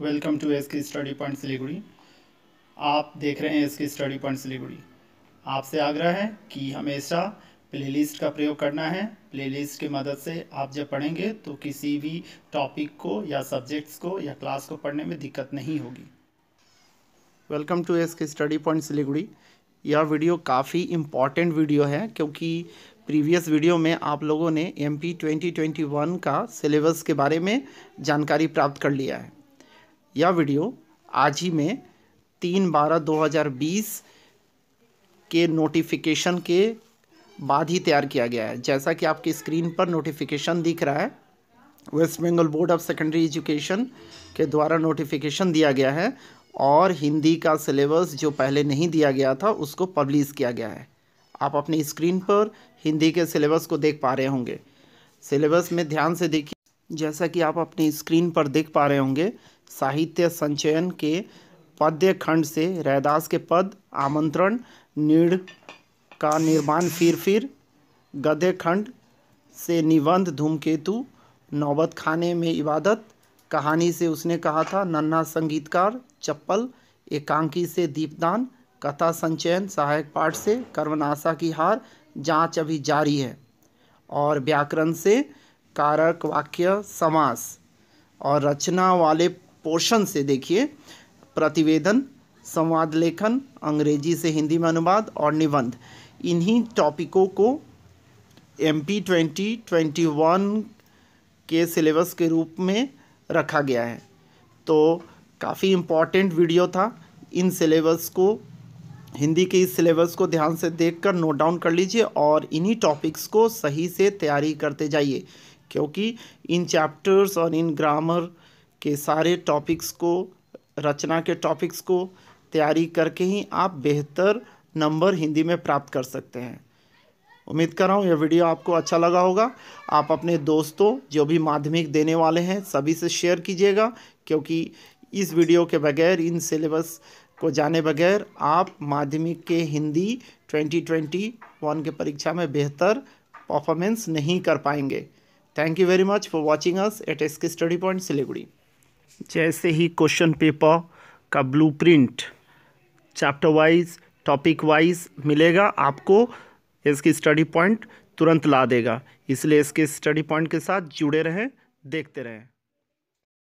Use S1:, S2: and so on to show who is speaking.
S1: welcome to S K study point Siliguri आप देख रहे हैं S K study point Siliguri आपसे आग्रह है कि हमेशा प्लेलिस्ट का प्रयोग करना है प्लेलिस्ट की मदद से आप जब पढ़ेंगे तो किसी भी टॉपिक को या सब्जेक्ट्स को या क्लास को पढ़ने में दिक्कत नहीं होगी welcome to S K study point Siliguri यह वीडियो काफ़ी इम्पॉर्टेंट वीडियो है क्योंकि प्रीवियस वीडियो में आप लोगों ने M P twenty twenty one का सिलेबस के बारे में जानकारी प्राप्त कर लिया है यह वीडियो आज ही में तीन बारह दो हज़ार बीस के नोटिफिकेशन के बाद ही तैयार किया गया है जैसा कि आपकी स्क्रीन पर नोटिफिकेशन दिख रहा है West Bengal board of secondary education के द्वारा नोटिफिकेशन दिया गया है और हिंदी का सिलेबस जो पहले नहीं दिया गया था उसको पब्लिश किया गया है आप अपनी स्क्रीन पर हिंदी के सिलेबस को देख पा रहे होंगे सिलेबस में ध्यान से देखिए जैसा कि आप अपनी स्क्रीन पर देख पा रहे होंगे साहित्य संचयन के पद्य खंड से रैदास के पद आमंत्रण नीड़ का निर्माण फिर फिर गद्य खंड से निबंध धूमकेतु नौबत खाने में इबादत कहानी से उसने कहा था नन्ना संगीतकार चप्पल एकांकी से दीपदान कथा संचयन सहायक पाठ से कर्मनाशा की हार जांच अभी जारी है और व्याकरण से कारक वाक्य समास और रचना वाले पोर्शन से देखिए प्रतिवेदन संवाद लेखन अंग्रेजी से हिंदी में अनुवाद और निबंध इन्हीं टॉपिकों को M P twenty twenty one के सिलेबस के रूप में रखा गया है तो काफ़ी इम्पॉर्टेंट वीडियो था इन सिलेबस को हिंदी के इस सिलेबस को ध्यान से देखकर नोट डाउन कर लीजिए और इन्हीं टॉपिक्स को सही से तैयारी करते जाइए क्योंकि इन चैप्टर्स और इन ग्रामर के सारे टॉपिक्स को रचना के टॉपिक्स को तैयारी करके ही आप बेहतर नंबर हिंदी में प्राप्त कर सकते हैं उम्मीद कर रहा हूँ यह वीडियो आपको अच्छा लगा होगा आप अपने दोस्तों जो भी माध्यमिक देने वाले हैं सभी से शेयर कीजिएगा क्योंकि इस वीडियो के बगैर इन सिलेबस को जाने बगैर आप माध्यमिक के हिंदी 2021 के परीक्षा में बेहतर परफॉर्मेंस नहीं कर पाएंगे thank you very much for watching us at S K study point Siliguri जैसे ही क्वेश्चन पेपर का print chapter wise topic wise मिलेगा आपको इसकी स्टडी पॉइंट तुरंत ला देगा इसलिए इसके स्टडी पॉइंट के साथ जुड़े रहें देखते रहें